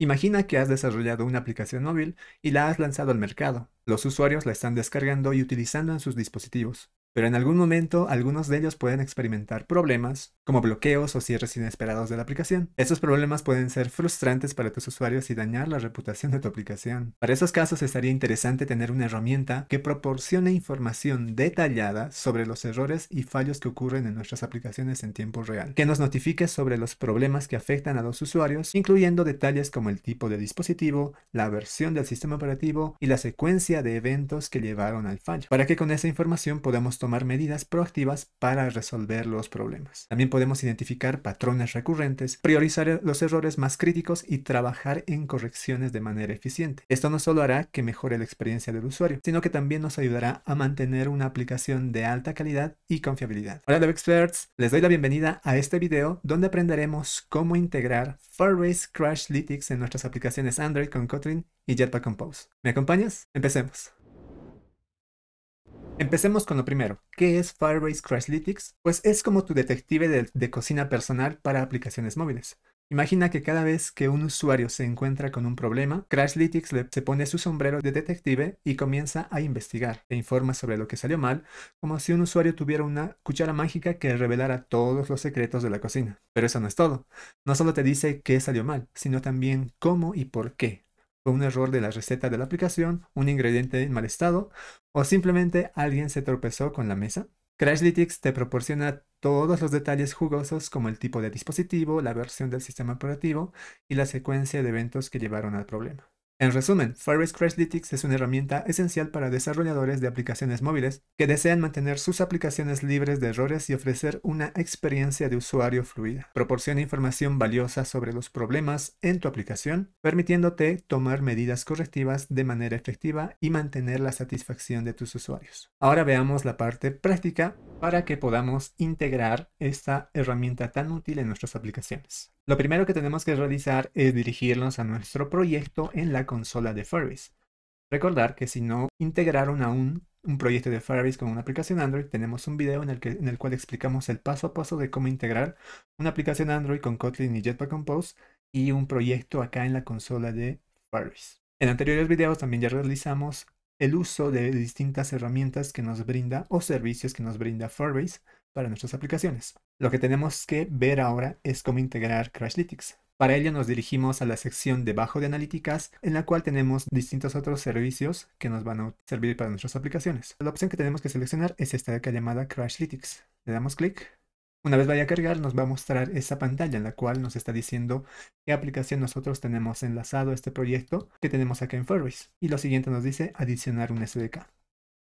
Imagina que has desarrollado una aplicación móvil y la has lanzado al mercado. Los usuarios la están descargando y utilizando en sus dispositivos pero en algún momento algunos de ellos pueden experimentar problemas como bloqueos o cierres inesperados de la aplicación. Estos problemas pueden ser frustrantes para tus usuarios y dañar la reputación de tu aplicación. Para esos casos estaría interesante tener una herramienta que proporcione información detallada sobre los errores y fallos que ocurren en nuestras aplicaciones en tiempo real, que nos notifique sobre los problemas que afectan a los usuarios, incluyendo detalles como el tipo de dispositivo, la versión del sistema operativo y la secuencia de eventos que llevaron al fallo, para que con esa información podamos tomar medidas proactivas para resolver los problemas. También podemos identificar patrones recurrentes, priorizar e-, los errores más críticos y trabajar en correcciones de manera eficiente. Esto no solo hará que mejore la experiencia del usuario, sino que también nos ayudará a mantener una aplicación de alta calidad y confiabilidad. Hola DevExperts, les doy la bienvenida a este video donde aprenderemos cómo integrar Firebase Crashlytics en nuestras aplicaciones Android con Kotlin y Jetpack Compose. ¿Me acompañas? Empecemos. Empecemos con lo primero. ¿Qué es Firebase Crashlytics? Pues es como tu detective de, cocina personal para aplicaciones móviles. Imagina que cada vez que un usuario se encuentra con un problema, Crashlytics le, se pone su sombrero de detective y comienza a investigar. Te informa sobre lo que salió mal, como si un usuario tuviera una cuchara mágica que revelara todos los secretos de la cocina. Pero eso no es todo. No solo te dice qué salió mal, sino también cómo y por qué fue un error de la receta de la aplicación, un ingrediente en mal estado o simplemente alguien se tropezó con la mesa? Crashlytics te proporciona todos los detalles jugosos como el tipo de dispositivo, la versión del sistema operativo y la secuencia de eventos que llevaron al problema. En resumen, Firebase Crashlytics es una herramienta esencial para desarrolladores de aplicaciones móviles que desean mantener sus aplicaciones libres de errores y ofrecer una experiencia de usuario fluida. Proporciona información valiosa sobre los problemas en tu aplicación, permitiéndote tomar medidas correctivas de manera efectiva y mantener la satisfacción de tus usuarios. Ahora veamos la parte práctica para que podamos integrar esta herramienta tan útil en nuestras aplicaciones. Lo primero que tenemos que realizar es dirigirnos a nuestro proyecto en la consola de Firebase. Recordar que si no integraron aún un proyecto de Firebase con una aplicación Android, tenemos un video en el, en el cual explicamos el paso a paso de cómo integrar una aplicación Android con Kotlin y Jetpack Compose y un proyecto acá en la consola de Firebase. En anteriores videos también ya realizamos el uso de distintas herramientas que nos brinda o servicios que nos brinda Firebase para nuestras aplicaciones. Lo que tenemos que ver ahora es cómo integrar Crashlytics. Para ello nos dirigimos a la sección debajo de analíticas en la cual tenemos distintos otros servicios que nos van a servir para nuestras aplicaciones. La opción que tenemos que seleccionar es esta de acá llamada Crashlytics. Le damos clic. Una vez vaya a cargar nos va a mostrar esa pantalla en la cual nos está diciendo qué aplicación nosotros tenemos enlazado a este proyecto que tenemos acá en Firebase. Y lo siguiente nos dice adicionar un SDK.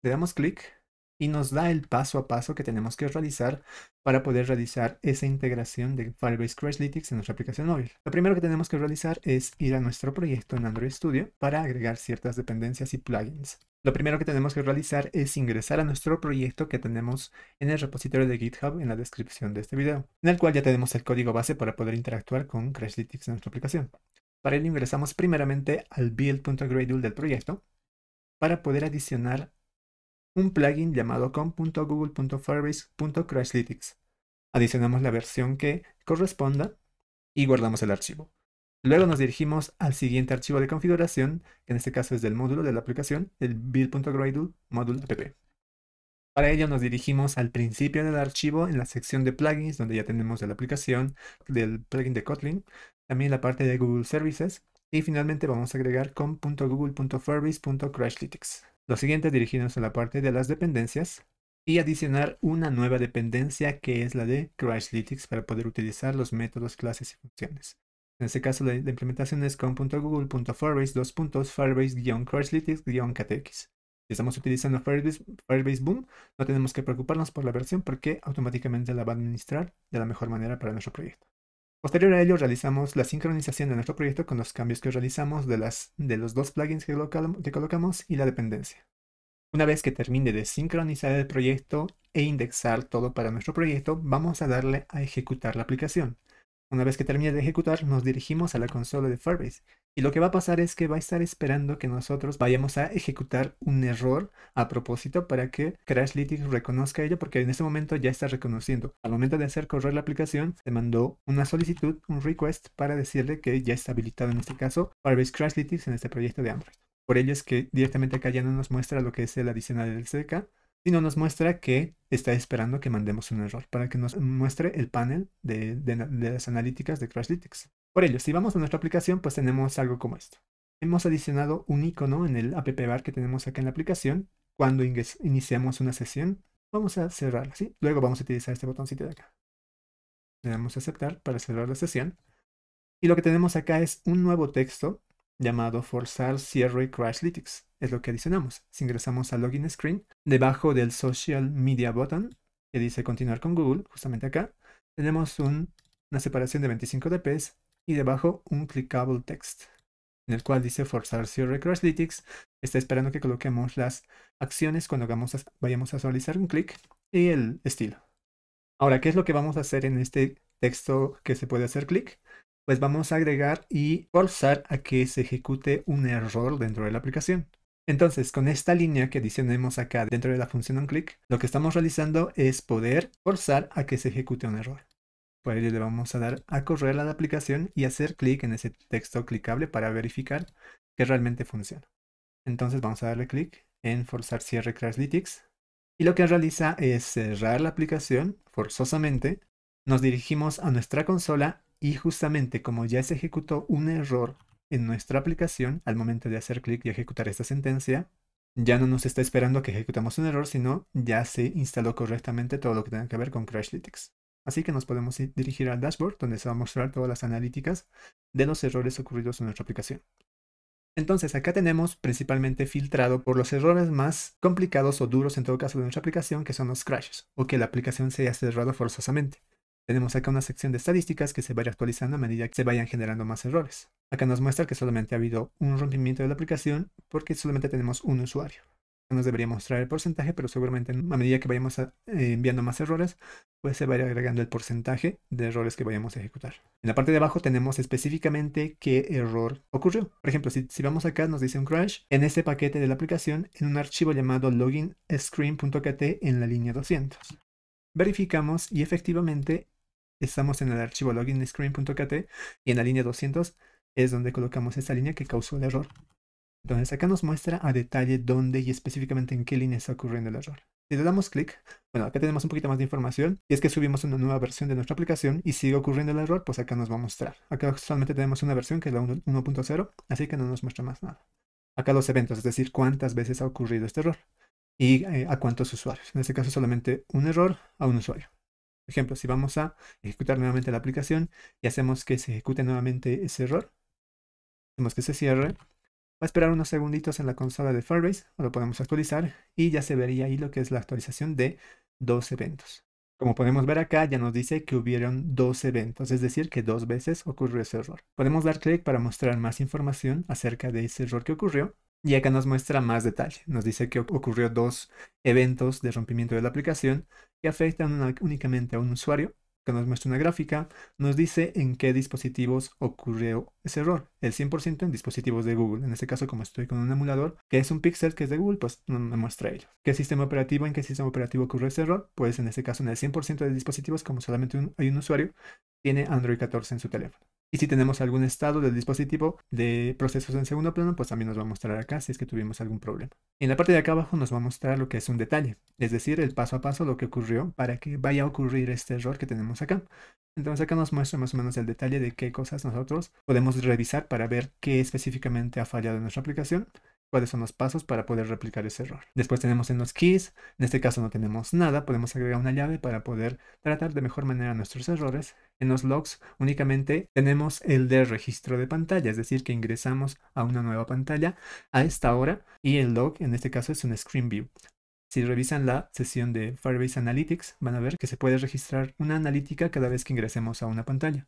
Le damos clic y nos da el paso a paso que tenemos que realizar para poder realizar esa integración de Firebase Crashlytics en nuestra aplicación móvil. Lo primero que tenemos que realizar es ir a nuestro proyecto en Android Studio para agregar ciertas dependencias y plugins. Lo primero que tenemos que realizar es ingresar a nuestro proyecto que tenemos en el repositorio de GitHub en la descripción de este video, en el cual ya tenemos el código base para poder interactuar con Crashlytics en nuestra aplicación. Para ello ingresamos primeramente al build.gradle del proyecto para poder adicionar un plugin llamado com.google.firebase.crashlytics. Adicionamos la versión que corresponda y guardamos el archivo. Luego nos dirigimos al siguiente archivo de configuración, que en este caso es del módulo de la aplicación, el build.gradle module app. Para ello nos dirigimos al principio del archivo en la sección de plugins, donde ya tenemos de la aplicación del plugin de Kotlin, también la parte de Google Services, y finalmente vamos a agregar com.google.firebase.crashlytics. Lo siguiente, dirigirnos a la parte de las dependencias y adicionar una nueva dependencia que es la de Crashlytics para poder utilizar los métodos, clases y funciones. En este caso, la, implementación es congooglefirebasefirebase crashlytics ktx Si estamos utilizando Firebase, Boom, no tenemos que preocuparnos por la versión porque automáticamente la va a administrar de la mejor manera para nuestro proyecto. Posterior a ello realizamos la sincronización de nuestro proyecto con los cambios que realizamos de, las, de los dos plugins que, que colocamos y la dependencia. Una vez que termine de sincronizar el proyecto e indexar todo para nuestro proyecto, vamos a darle a ejecutar la aplicación. Una vez que termine de ejecutar, nos dirigimos a la consola de Firebase, y lo que va a pasar es que va a estar esperando que nosotros vayamos a ejecutar un error a propósito para que Crashlytics reconozca ello, porque en este momento ya está reconociendo. Al momento de hacer correr la aplicación, se mandó una solicitud, un request, para decirle que ya está habilitado en este caso Firebase Crashlytics en este proyecto de Android. Por ello es que directamente acá ya no nos muestra lo que es el adicional del CDK, sino nos muestra que está esperando que mandemos un error para que nos muestre el panel de, de las analíticas de Crashlytics. Por ello, si vamos a nuestra aplicación, pues tenemos algo como esto. Hemos adicionado un icono en el app bar que tenemos acá en la aplicación. Cuando iniciamos una sesión, vamos a cerrarla, ¿sí? Luego vamos a utilizar este botoncito de acá. Le damos a aceptar para cerrar la sesión. Y lo que tenemos acá es un nuevo texto llamado forzar cierre Crashlytics. Es lo que adicionamos. Si ingresamos al login screen, debajo del social media button, que dice continuar con Google, justamente acá, tenemos una separación de 25 dps y debajo un clickable text, en el cual dice forzar cierre Crashlytics. Está esperando que coloquemos las acciones cuando hagamos vayamos a realizar un clic y el estilo. Ahora, ¿qué es lo que vamos a hacer en este texto que se puede hacer clic? Pues vamos a agregar y forzar a que se ejecute un error dentro de la aplicación. Entonces, con esta línea que adicionemos acá dentro de la función onclick. click, lo que estamos realizando es poder forzar a que se ejecute un error. Para le vamos a dar a correr a la aplicación y hacer clic en ese texto clicable para verificar que realmente funciona. Entonces vamos a darle clic en forzar cierre Crashlytics y lo que realiza es cerrar la aplicación forzosamente. Nos dirigimos a nuestra consola y justamente como ya se ejecutó un error en nuestra aplicación al momento de hacer clic y ejecutar esta sentencia, ya no nos está esperando que ejecutamos un error, sino ya se instaló correctamente todo lo que tenga que ver con Crashlytics. Así que nos podemos dirigir al dashboard donde se va a mostrar todas las analíticas de los errores ocurridos en nuestra aplicación. Entonces acá tenemos principalmente filtrado por los errores más complicados o duros en todo caso de nuestra aplicación que son los crashes o que la aplicación se haya cerrado forzosamente. Tenemos acá una sección de estadísticas que se vaya actualizando a medida que se vayan generando más errores. Acá nos muestra que solamente ha habido un rompimiento de la aplicación porque solamente tenemos un usuario nos debería mostrar el porcentaje, pero seguramente a medida que vayamos eh, enviando más errores, pues se va agregando el porcentaje de errores que vayamos a ejecutar. En la parte de abajo tenemos específicamente qué error ocurrió. Por ejemplo, si, vamos acá nos dice un crash en este paquete de la aplicación en un archivo llamado login_screen.kt en la línea 200. Verificamos y efectivamente estamos en el archivo login_screen.kt y en la línea 200 es donde colocamos esa línea que causó el error. Entonces acá nos muestra a detalle dónde y específicamente en qué línea está ocurriendo el error. Si le damos clic, bueno, acá tenemos un poquito más de información y es que subimos una nueva versión de nuestra aplicación y sigue ocurriendo el error, pues acá nos va a mostrar. Acá solamente tenemos una versión que es la 1.0, así que no nos muestra más nada. Acá los eventos, es decir, cuántas veces ha ocurrido este error y eh, a cuántos usuarios. En este caso solamente un error a un usuario. Por ejemplo, si vamos a ejecutar nuevamente la aplicación y hacemos que se ejecute nuevamente ese error, hacemos que se cierre Va a esperar unos segunditos en la consola de Firebase, lo podemos actualizar y ya se vería ahí lo que es la actualización de dos eventos. Como podemos ver acá, ya nos dice que hubieron dos eventos, es decir, que dos veces ocurrió ese error. Podemos dar clic para mostrar más información acerca de ese error que ocurrió y acá nos muestra más detalle. Nos dice que ocurrió dos eventos de rompimiento de la aplicación que afectan únicamente a un usuario nos muestra una gráfica, nos dice en qué dispositivos ocurrió ese error. El 100% en dispositivos de Google. En este caso, como estoy con un emulador, que es un pixel que es de Google, pues no me muestra ello. ¿Qué sistema operativo, en qué sistema operativo ocurrió ese error? Pues en este caso, en el 100% de dispositivos, como solamente hay un usuario, tiene Android 14 en su teléfono. Y si tenemos algún estado del dispositivo de procesos en segundo plano, pues también nos va a mostrar acá si es que tuvimos algún problema. En la parte de acá abajo nos va a mostrar lo que es un detalle, es decir, el paso a paso lo que ocurrió para que vaya a ocurrir este error que tenemos acá. Entonces acá nos muestra más o menos el detalle de qué cosas nosotros podemos revisar para ver qué específicamente ha fallado en nuestra aplicación cuáles son los pasos para poder replicar ese error. Después tenemos en los keys, en este caso no tenemos nada, podemos agregar una llave para poder tratar de mejor manera nuestros errores. En los logs únicamente tenemos el de registro de pantalla, es decir, que ingresamos a una nueva pantalla a esta hora y el log en este caso es un screen view. Si revisan la sesión de Firebase Analytics, van a ver que se puede registrar una analítica cada vez que ingresemos a una pantalla.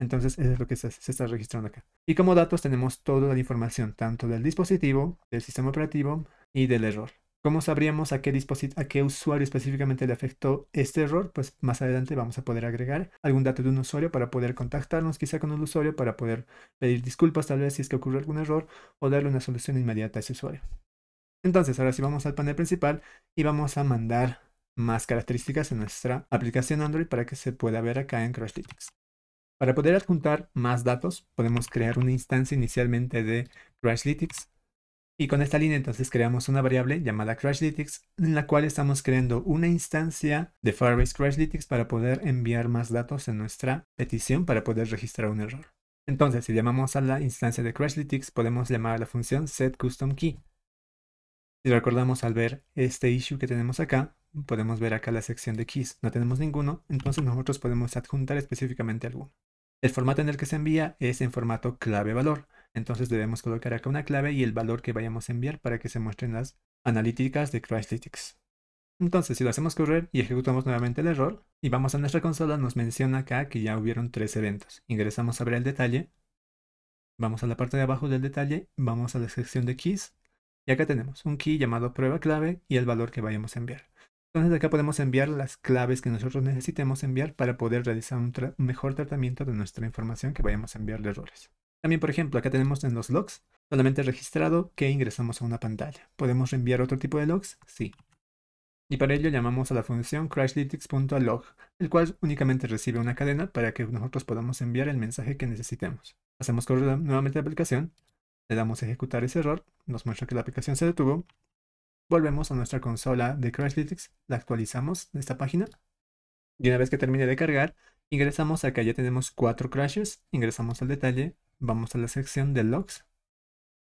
Entonces, eso es lo que se, está registrando acá. Y como datos tenemos toda la información, tanto del dispositivo, del sistema operativo y del error. ¿Cómo sabríamos a qué, a qué usuario específicamente le afectó este error? Pues más adelante vamos a poder agregar algún dato de un usuario para poder contactarnos quizá con el usuario, para poder pedir disculpas tal vez si es que ocurre algún error o darle una solución inmediata a ese usuario. Entonces, ahora sí vamos al panel principal y vamos a mandar más características en nuestra aplicación Android para que se pueda ver acá en Crashlytics. Para poder adjuntar más datos, podemos crear una instancia inicialmente de Crashlytics y con esta línea entonces creamos una variable llamada Crashlytics en la cual estamos creando una instancia de Firebase Crashlytics para poder enviar más datos en nuestra petición para poder registrar un error. Entonces, si llamamos a la instancia de Crashlytics, podemos llamar a la función setCustomKey. Si recordamos al ver este issue que tenemos acá, podemos ver acá la sección de keys. No tenemos ninguno, entonces nosotros podemos adjuntar específicamente alguno. El formato en el que se envía es en formato clave-valor. Entonces debemos colocar acá una clave y el valor que vayamos a enviar para que se muestren las analíticas de Crashlytics. Entonces, si lo hacemos correr y ejecutamos nuevamente el error, y vamos a nuestra consola, nos menciona acá que ya hubieron tres eventos. Ingresamos a ver el detalle. Vamos a la parte de abajo del detalle, vamos a la sección de keys, y acá tenemos un key llamado prueba clave y el valor que vayamos a enviar. Entonces acá podemos enviar las claves que nosotros necesitemos enviar para poder realizar un, mejor tratamiento de nuestra información que vayamos a enviar de errores. También, por ejemplo, acá tenemos en los logs solamente registrado que ingresamos a una pantalla. ¿Podemos enviar otro tipo de logs? Sí. Y para ello llamamos a la función crashlytics.log, el cual únicamente recibe una cadena para que nosotros podamos enviar el mensaje que necesitemos. Hacemos correr nuevamente la aplicación, le damos a ejecutar ese error, nos muestra que la aplicación se detuvo volvemos a nuestra consola de Crashlytics, la actualizamos en esta página. Y una vez que termine de cargar, ingresamos acá, ya tenemos cuatro crashes, ingresamos al detalle, vamos a la sección de logs.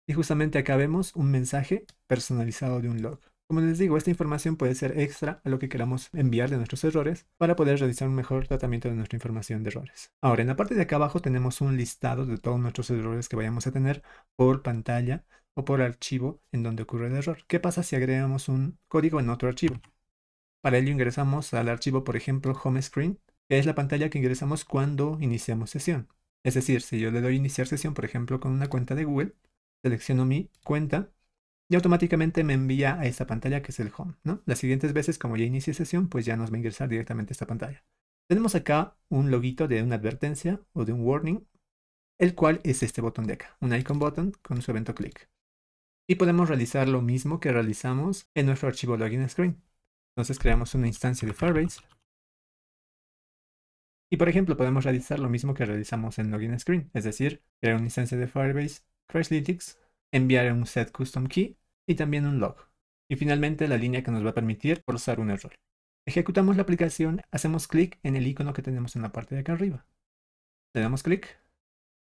Y justamente acá vemos un mensaje personalizado de un log. Como les digo, esta información puede ser extra a lo que queramos enviar de nuestros errores para poder realizar un mejor tratamiento de nuestra información de errores. Ahora, en la parte de acá abajo tenemos un listado de todos nuestros errores que vayamos a tener por pantalla o por archivo en donde ocurre el error. ¿Qué pasa si agregamos un código en otro archivo? Para ello ingresamos al archivo, por ejemplo, home screen, que es la pantalla que ingresamos cuando iniciamos sesión. Es decir, si yo le doy iniciar sesión, por ejemplo, con una cuenta de Google, selecciono mi cuenta y automáticamente me envía a esa pantalla que es el home. Las siguientes veces, como ya inicié sesión, pues ya nos va a ingresar directamente a esta pantalla. Tenemos acá un loguito de una advertencia o de un warning, el cual es este botón de acá, un icon button con su evento click y podemos realizar lo mismo que realizamos en nuestro archivo login screen. Entonces creamos una instancia de Firebase y por ejemplo podemos realizar lo mismo que realizamos en login screen, es decir, crear una instancia de Firebase, Crashlytics, enviar un set custom key y también un log. Y finalmente la línea que nos va a permitir forzar un error. Ejecutamos la aplicación, hacemos clic en el icono que tenemos en la parte de acá arriba. Le damos clic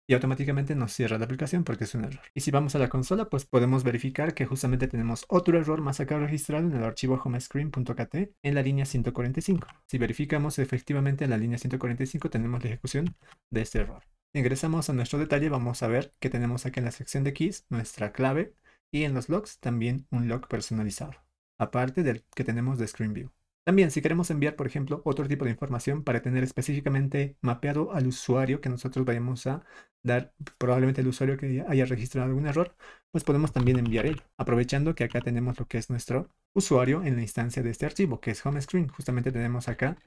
y automáticamente nos cierra la aplicación porque es un error. Y si vamos a la consola, pues podemos verificar que justamente tenemos otro error más acá registrado en el archivo homescreen.kt en la línea 145. Si verificamos efectivamente en la línea 145 tenemos la ejecución de este error. Ingresamos a nuestro detalle, vamos a ver que tenemos aquí en la sección de keys nuestra clave y en los logs también un log personalizado, aparte del que tenemos de screen view también si queremos enviar, por ejemplo, otro tipo de información para tener específicamente mapeado al usuario que nosotros vayamos a dar, probablemente el usuario que haya registrado algún error, pues podemos también enviar ello, aprovechando que acá tenemos lo que es nuestro usuario en la instancia de este archivo, que es home screen. Justamente tenemos acá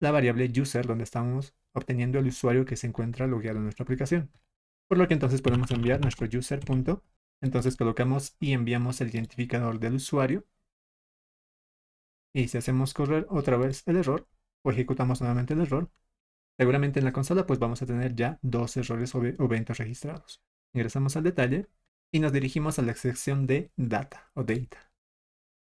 la variable user donde estamos obteniendo el usuario que se encuentra logueado en nuestra aplicación. Por lo que entonces podemos enviar nuestro user. Entonces colocamos y enviamos el identificador del usuario y si hacemos correr otra vez el error, o ejecutamos nuevamente el error, seguramente en la consola pues vamos a tener ya dos errores o eventos registrados. Ingresamos al detalle y nos dirigimos a la sección de Data o Data.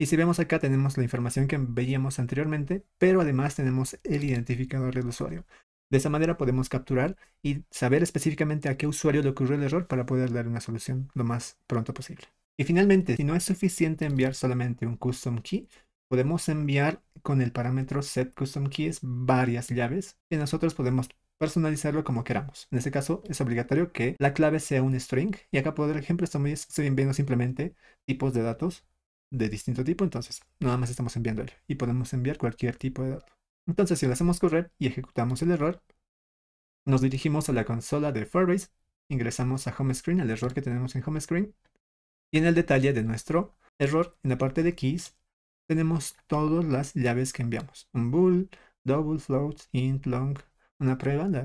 Y si vemos acá tenemos la información que veíamos anteriormente, pero además tenemos el identificador del usuario. De esa manera podemos capturar y saber específicamente a qué usuario le ocurrió el error para poder dar una solución lo más pronto posible. Y finalmente, si no es suficiente enviar solamente un custom key, podemos enviar con el parámetro set custom keys varias llaves y nosotros podemos personalizarlo como queramos. En este caso es obligatorio que la clave sea un string y acá por ejemplo estamos enviando simplemente tipos de datos de distinto tipo, entonces nada más estamos enviando y podemos enviar cualquier tipo de dato. Entonces si lo hacemos correr y ejecutamos el error, nos dirigimos a la consola de Firebase, ingresamos a home screen, el error que tenemos en home screen y en el detalle de nuestro error en la parte de keys tenemos todas las llaves que enviamos. Un bool, double, float, int, long, una prueba, la,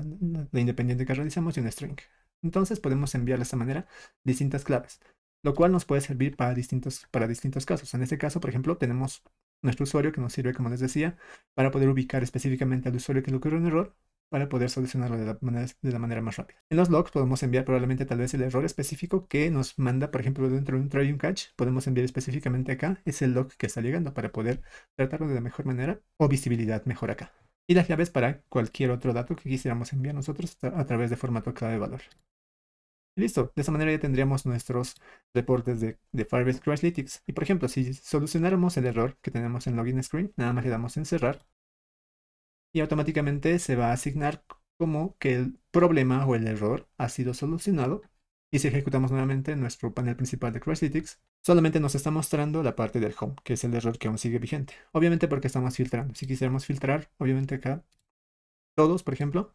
independiente que realizamos y un string. Entonces podemos enviar de esta manera distintas claves, lo cual nos puede servir para distintos, para distintos casos. En este caso, por ejemplo, tenemos nuestro usuario que nos sirve, como les decía, para poder ubicar específicamente al usuario que le ocurrió un error para poder solucionarlo de la, manera, más rápida. En los logs podemos enviar probablemente tal vez el error específico que nos manda, por ejemplo, dentro de un try un catch, podemos enviar específicamente acá ese log que está llegando para poder tratarlo de la mejor manera o visibilidad mejor acá. Y las claves para cualquier otro dato que quisiéramos enviar nosotros a través de formato clave valor. listo, de esa manera ya tendríamos nuestros reportes de, de Firebase Crashlytics. Y por ejemplo, si solucionáramos el error que tenemos en Login Screen, nada más le damos en cerrar y automáticamente se va a asignar como que el problema o el error ha sido solucionado. Y si ejecutamos nuevamente nuestro panel principal de Crashlytics, solamente nos está mostrando la parte del home, que es el error que aún sigue vigente. Obviamente porque estamos filtrando. Si quisiéramos filtrar, obviamente acá, todos, por ejemplo,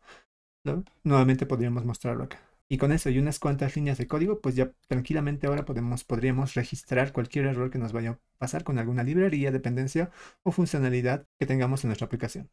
nuevamente podríamos mostrarlo acá. Y con eso y unas cuantas líneas de código, pues ya tranquilamente ahora podemos, podríamos registrar cualquier error que nos vaya a pasar con alguna librería, dependencia o funcionalidad que tengamos en nuestra aplicación.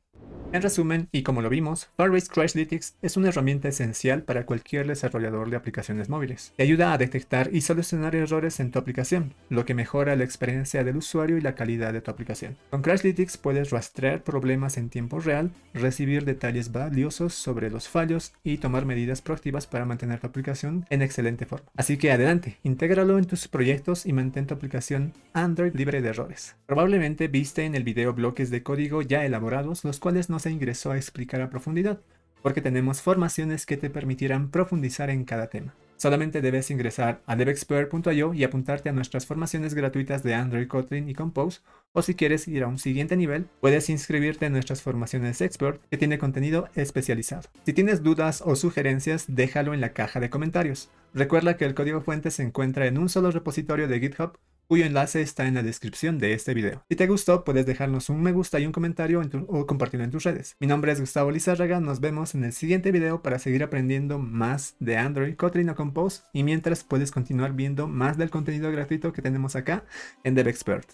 En resumen, y como lo vimos, Firebase Crashlytics es una herramienta esencial para cualquier desarrollador de aplicaciones móviles. Te ayuda a detectar y solucionar errores en tu aplicación, lo que mejora la experiencia del usuario y la calidad de tu aplicación. Con Crashlytics puedes rastrear problemas en tiempo real, recibir detalles valiosos sobre los fallos y tomar medidas proactivas para mantener tu aplicación en excelente forma. Así que adelante, intégralo en tus proyectos y mantén tu aplicación Android libre de errores. Probablemente viste en el video bloques de código ya elaborados, los cuales no se ingresó a explicar a profundidad, porque tenemos formaciones que te permitirán profundizar en cada tema. Solamente debes ingresar a devexpert.io y apuntarte a nuestras formaciones gratuitas de Android, Kotlin y Compose, o si quieres ir a un siguiente nivel, puedes inscribirte en nuestras formaciones Expert, que tiene contenido especializado. Si tienes dudas o sugerencias, déjalo en la caja de comentarios. Recuerda que el código fuente se encuentra en un solo repositorio de GitHub cuyo enlace está en la descripción de este video. Si te gustó, puedes dejarnos un me gusta y un comentario o compartirlo en tus redes. Mi nombre es Gustavo Lizárraga, nos vemos en el siguiente video para seguir aprendiendo más de Android, Kotlin o Compose y mientras puedes continuar viendo más del contenido gratuito que tenemos acá en DevExpert.